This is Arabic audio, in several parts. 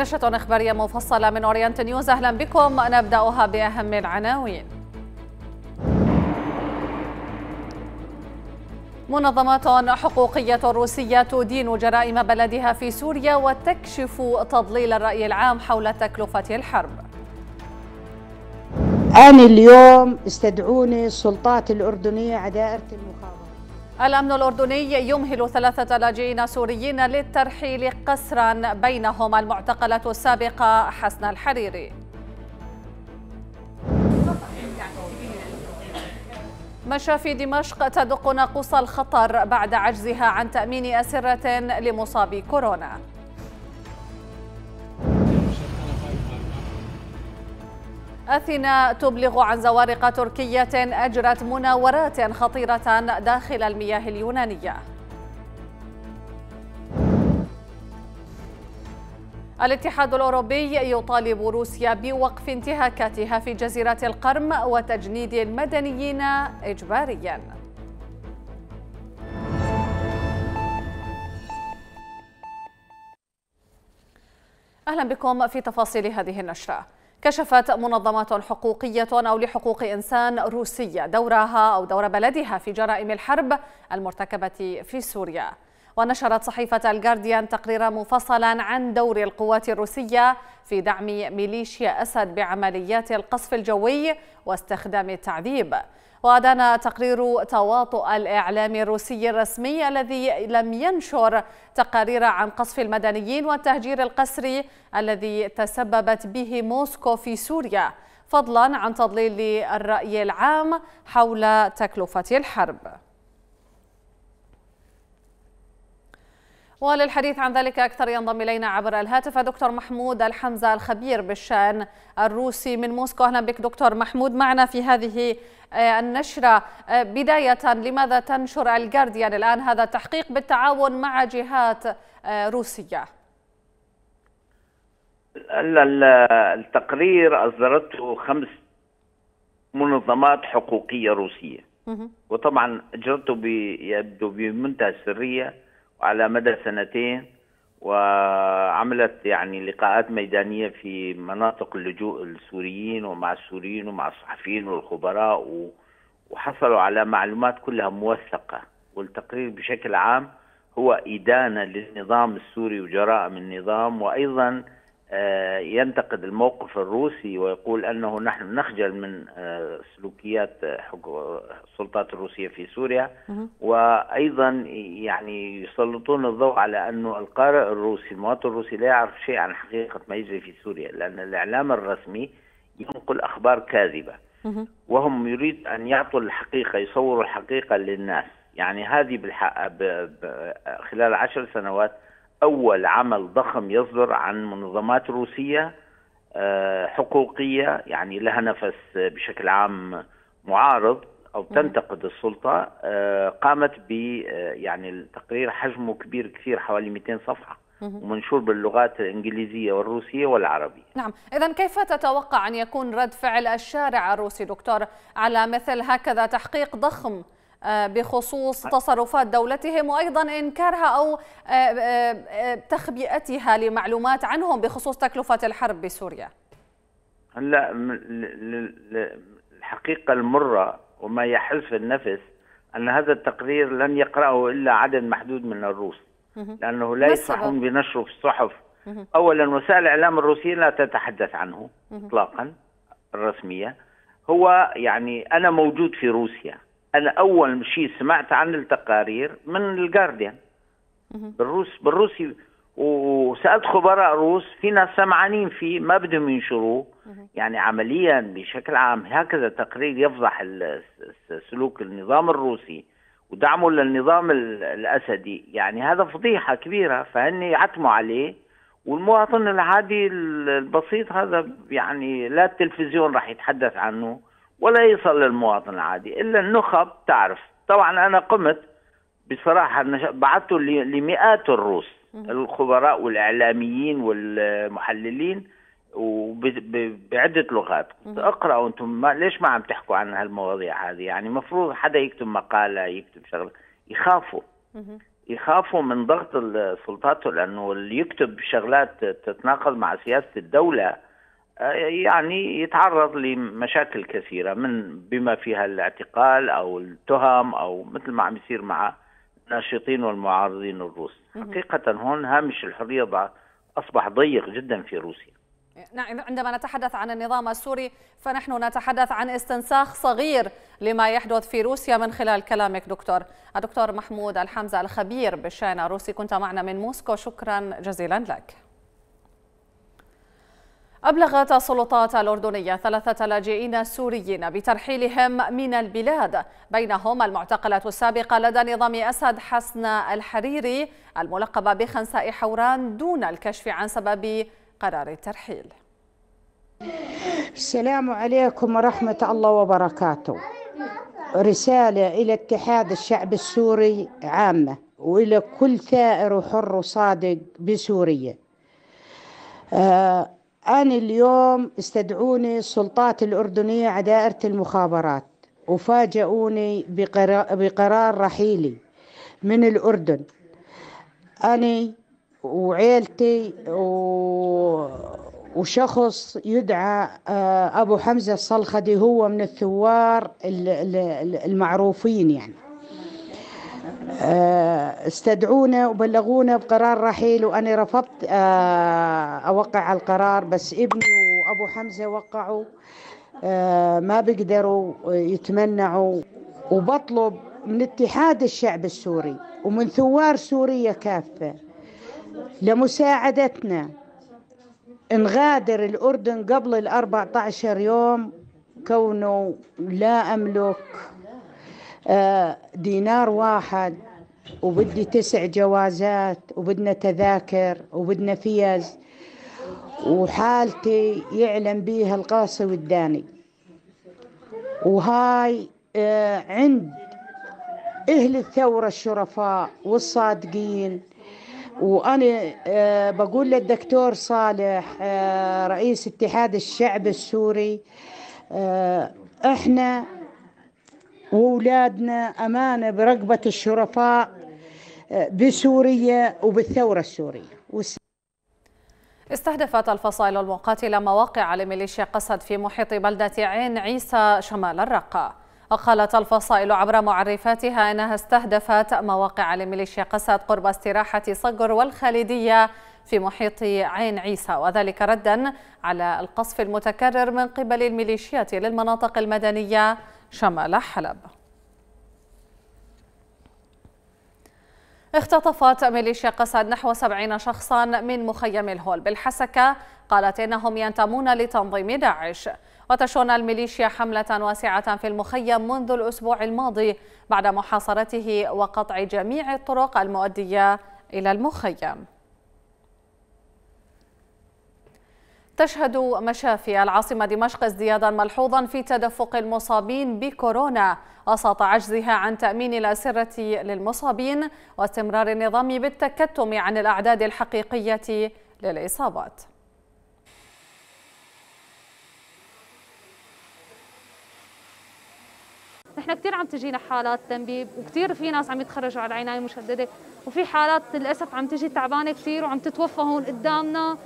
نشرة إخبارية مفصلة من أورينت نيوز أهلا بكم نبدأها بأهم العناوين منظمات حقوقية روسية تدين جرائم بلدها في سوريا وتكشف تضليل الرأي العام حول تكلفة الحرب أنا اليوم استدعوني السلطات الأردنية على دائرة المخابرات الأمن الأردني يمهل ثلاثة لاجئين سوريين للترحيل قسرا بينهم المعتقلة السابقة حسن الحريري مشافي دمشق تدق ناقوس الخطر بعد عجزها عن تأمين أسرة لمصابي كورونا أثينا تبلغ عن زوارق تركية أجرت مناورات خطيرة داخل المياه اليونانية الاتحاد الأوروبي يطالب روسيا بوقف انتهاكاتها في جزيرة القرم وتجنيد المدنيين إجبارياً أهلا بكم في تفاصيل هذه النشرة كشفت منظمات حقوقية أو لحقوق إنسان روسية دورها أو دور بلدها في جرائم الحرب المرتكبة في سوريا ونشرت صحيفة الجارديان تقريرا مفصلا عن دور القوات الروسية في دعم ميليشيا أسد بعمليات القصف الجوي واستخدام التعذيب وأدان تقرير تواطؤ الإعلام الروسي الرسمي الذي لم ينشر تقارير عن قصف المدنيين والتهجير القسري الذي تسببت به موسكو في سوريا فضلا عن تضليل الرأي العام حول تكلفة الحرب وللحديث عن ذلك أكثر ينضم إلينا عبر الهاتف دكتور محمود الحمزة الخبير بالشأن الروسي من موسكو أهلا بك دكتور محمود معنا في هذه آه، النشرة آه، بداية لماذا تنشر الجارديان الآن هذا التحقيق بالتعاون مع جهات آه، روسية التقرير أصدرته خمس منظمات حقوقية روسية وطبعا أجرته يبدو بمنتهى السرية على مدى سنتين وعملت يعني لقاءات ميدانيه في مناطق اللجوء السوريين ومع السوريين ومع الصحفيين والخبراء وحصلوا على معلومات كلها موثقه والتقرير بشكل عام هو ادانه للنظام السوري وجرائم النظام وايضا آه، ينتقد الموقف الروسي ويقول انه نحن نخجل من آه، سلوكيات السلطات الروسيه في سوريا وايضا يعني يسلطون الضوء على انه القارئ الروسي المواطن الروسي لا يعرف شيء عن حقيقه ما يجري في سوريا لان الاعلام الرسمي ينقل اخبار كاذبه وهم يريد ان يعطوا الحقيقه يصوروا الحقيقه للناس يعني هذه خلال عشر سنوات أول عمل ضخم يصدر عن منظمات روسية آه، حقوقية يعني لها نفس بشكل عام معارض أو تنتقد السلطة آه، قامت ب آه، يعني التقرير حجمه كبير كثير حوالي 200 صفحة ومنشور باللغات الإنجليزية والروسية والعربية نعم إذا كيف تتوقع أن يكون رد فعل الشارع الروسي دكتور على مثل هكذا تحقيق ضخم آه، بخصوص تصرفات دولتهم وأيضا إنكارها أو آه، آه، تخبئتها لمعلومات عنهم بخصوص تكلفة الحرب بسوريا لا الحقيقة المرة وما يحز في النفس أن هذا التقرير لن يقرأه إلا عدد محدود من الروس لأنه لا يسمحون بنشره في الصحف أولا وسائل الإعلام الروسية لا تتحدث عنه إطلاقا الرسمية هو يعني أنا موجود في روسيا انا اول شيء سمعت عن التقارير من الجارديان بالروس بالروسي وسالت خبراء روس في ناس سمعانين فيه ما بدهم ينشروه يعني عمليا بشكل عام هكذا تقرير يفضح سلوك النظام الروسي ودعمه للنظام الاسدي يعني هذا فضيحه كبيره فهن يعتموا عليه والمواطن العادي البسيط هذا يعني لا التلفزيون راح يتحدث عنه ولا يصل للمواطن العادي الا النخب تعرف طبعا انا قمت بصراحه بعثت لمئات الروس الخبراء والاعلاميين والمحللين وبعده لغات اقراوا انتم ما ليش ما عم تحكوا عن هالمواضيع هذه يعني المفروض حدا يكتب مقاله يكتب شغله يخافوا يخافوا من ضغط السلطات لانه اللي يكتب شغلات تتناقض مع سياسه الدوله يعني يتعرض لمشاكل كثيرة من بما فيها الاعتقال أو التهم أو مثل ما عم يصير مع الناشطين والمعارضين الروس حقيقة هون هامش الحرية أصبح ضيق جدا في روسيا نعم عندما نتحدث عن النظام السوري فنحن نتحدث عن استنساخ صغير لما يحدث في روسيا من خلال كلامك دكتور الدكتور محمود الحمزة الخبير بالشأن الروسي كنت معنا من موسكو شكرا جزيلا لك أبلغت السلطات الأردنية ثلاثة لاجئين سوريين بترحيلهم من البلاد بينهم المعتقلة السابقة لدى نظام أسد حسن الحريري الملقبة بخنساء حوران دون الكشف عن سبب قرار الترحيل السلام عليكم ورحمة الله وبركاته رسالة إلى اتحاد الشعب السوري عامة وإلى كل ثائر وحر وصادق بسوريا آه أنا اليوم استدعوني السلطات الأردنية على دائرة المخابرات وفاجئوني بقرار رحيلي من الأردن أنا وعيلتي وشخص يدعى آه، أبو حمزة الصلخدي هو من الثوار المعروفين يعني آه، استدعونا وبلغونا بقرار رحيل وأنا رفضت آه، أوقع القرار بس ابني وأبو حمزة وقعوا آه، ما بيقدروا يتمنعوا وبطلب من اتحاد الشعب السوري ومن ثوار سوريا كافة لمساعدتنا نغادر الأردن قبل ال 14 يوم كونه لا أملك آه، دينار واحد وبدي تسع جوازات وبدنا تذاكر وبدنا فيز وحالتي يعلم بيها القاصي والداني وهاي آه، عند أهل الثورة الشرفاء والصادقين وأنا آه، بقول للدكتور صالح رئيس اتحاد الشعب السوري احنا وأولادنا أمانة برقبة الشرفاء آه، بسوريا وبالثورة السورية استهدفت الفصائل المقاتلة مواقع لميليشيا قسد في محيط بلدة عين عيسى شمال الرقة وقالت الفصائل عبر معرفاتها أنها استهدفت مواقع لميليشيا قسد قرب استراحة صقر والخالدية في محيط عين عيسى وذلك ردا على القصف المتكرر من قبل الميليشيات للمناطق المدنية شمال حلب اختطفت ميليشيا قسد نحو سبعين شخصا من مخيم الهول بالحسكة قالت إنهم ينتمون لتنظيم داعش وتشن الميليشيا حملة واسعة في المخيم منذ الأسبوع الماضي بعد محاصرته وقطع جميع الطرق المؤدية إلى المخيم تشهد مشافي العاصمة دمشق ازديادا ملحوظا في تدفق المصابين بكورونا وسط عجزها عن تأمين الأسرة للمصابين واستمرار النظام بالتكتم عن الأعداد الحقيقية للإصابات نحن كثير عم تجينا حالات تنبيب وكثير في ناس عم يتخرجوا على العنايه المشدده وفي حالات للاسف عم تجي تعبانه كثير وعم تتوفى هون قدامنا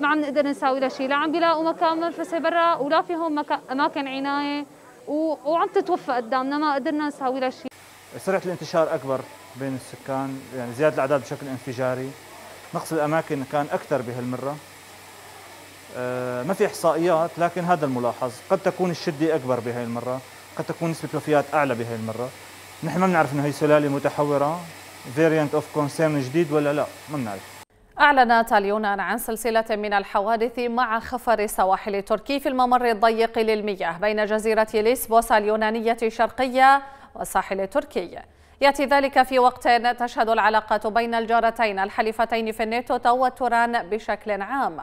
ما عم نقدر نساوي لها شيء لا عم بيلاقوا مكان منفسه برا ولا فيهم اماكن عنايه و... وعم تتوفى قدامنا ما قدرنا نساوي لها شيء سرعه الانتشار اكبر بين السكان يعني زياده الاعداد بشكل انفجاري نقص الاماكن كان اكثر بهالمره أه ما في احصائيات لكن هذا الملاحظ قد تكون الشده اكبر بهي المره قد تكون نسبه الوفيات اعلى بهي المره نحن ما بنعرف انه هي سلاله متحوره فيرينت اوف كونسيرن جديد ولا لا ما بنعرف أعلنت اليونان عن سلسلة من الحوادث مع خفر السواحل التركي في الممر الضيق للمياه بين جزيرة ليسبوس اليونانية الشرقية والساحل التركي يأتي ذلك في وقت تشهد العلاقة بين الجارتين الحليفتين في الناتو توترا بشكل عام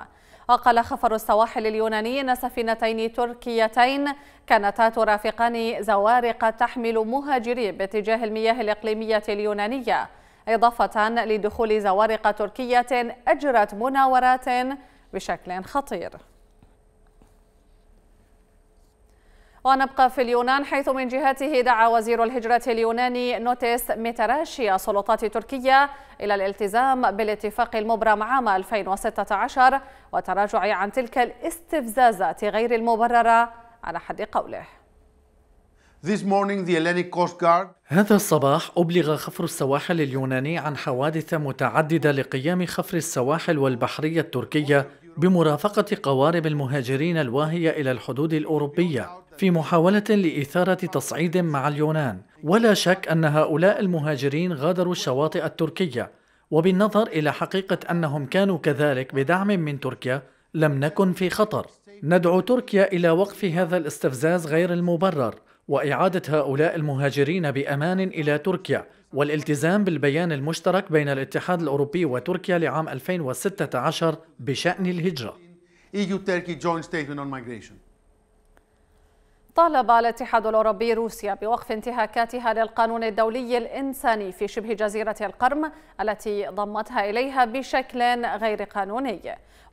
وقال خفر السواحل اليوناني أن سفينتين تركيتين كانتا ترافقان زوارق تحمل مهاجرين باتجاه المياه الإقليمية اليونانية إضافة لدخول زوارق تركية أجرت مناورات بشكل خطير ونبقى في اليونان حيث من جهته دعا وزير الهجرة اليوناني نوتيس ميتراشي السلطات التركية إلى الالتزام بالاتفاق المبرم عام 2016 وتراجع عن تلك الاستفزازات غير المبررة على حد قوله This morning, the Hellenic Coast Guard هذا الصباح أبلغ خفر السواحل اليوناني عن حوادث متعددة لقيام خفر السواحل والبحرية التركية بمرافقة قوارب المهاجرين الواهية إلى الحدود الأوروبية في محاولة لإثارة تصعيد مع اليونان ولا شك أن هؤلاء المهاجرين غادروا الشواطئ التركية وبالنظر إلى حقيقة أنهم كانوا كذلك بدعم من تركيا لم نكن في خطر ندعو تركيا إلى وقف هذا الاستفزاز غير المبرر وإعادة هؤلاء المهاجرين بأمان إلى تركيا والالتزام بالبيان المشترك بين الاتحاد الأوروبي وتركيا لعام 2016 بشأن الهجرة. EU-Turkey joint statement on migration. طالب الاتحاد الأوروبي روسيا بوقف انتهاكاتها للقانون الدولي الإنساني في شبه جزيرة القرم التي ضمتها إليها بشكل غير قانوني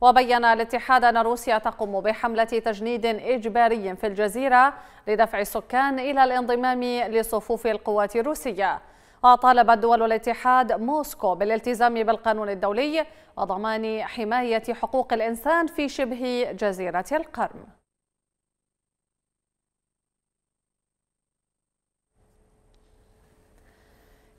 وبين الاتحاد أن روسيا تقوم بحملة تجنيد إجباري في الجزيرة لدفع السكان إلى الانضمام لصفوف القوات الروسية وطالب دول الاتحاد موسكو بالالتزام بالقانون الدولي وضمان حماية حقوق الإنسان في شبه جزيرة القرم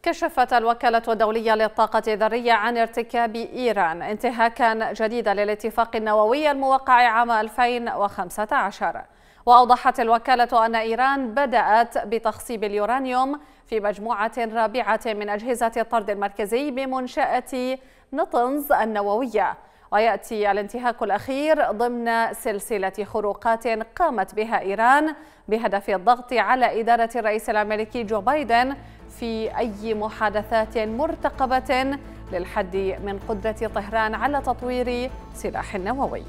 كشفت الوكالة الدولية للطاقة الذرية عن ارتكاب إيران انتهاكا جديدا للاتفاق النووي الموقع عام 2015 وأوضحت الوكالة أن إيران بدأت بتخصيب اليورانيوم في مجموعة رابعة من أجهزة الطرد المركزي بمنشأة نطنز النووية ويأتي الانتهاك الأخير ضمن سلسلة خروقات قامت بها إيران بهدف الضغط على إدارة الرئيس الأمريكي جو بايدن في أي محادثات مرتقبة للحد من قدرة طهران على تطوير سلاح نووي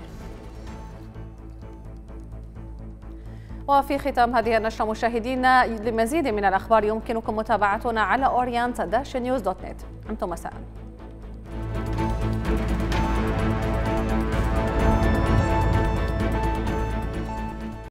وفي ختام هذه النشرة مشاهدينا لمزيد من الأخبار يمكنكم متابعتنا على orient-news.net أنتم مساءً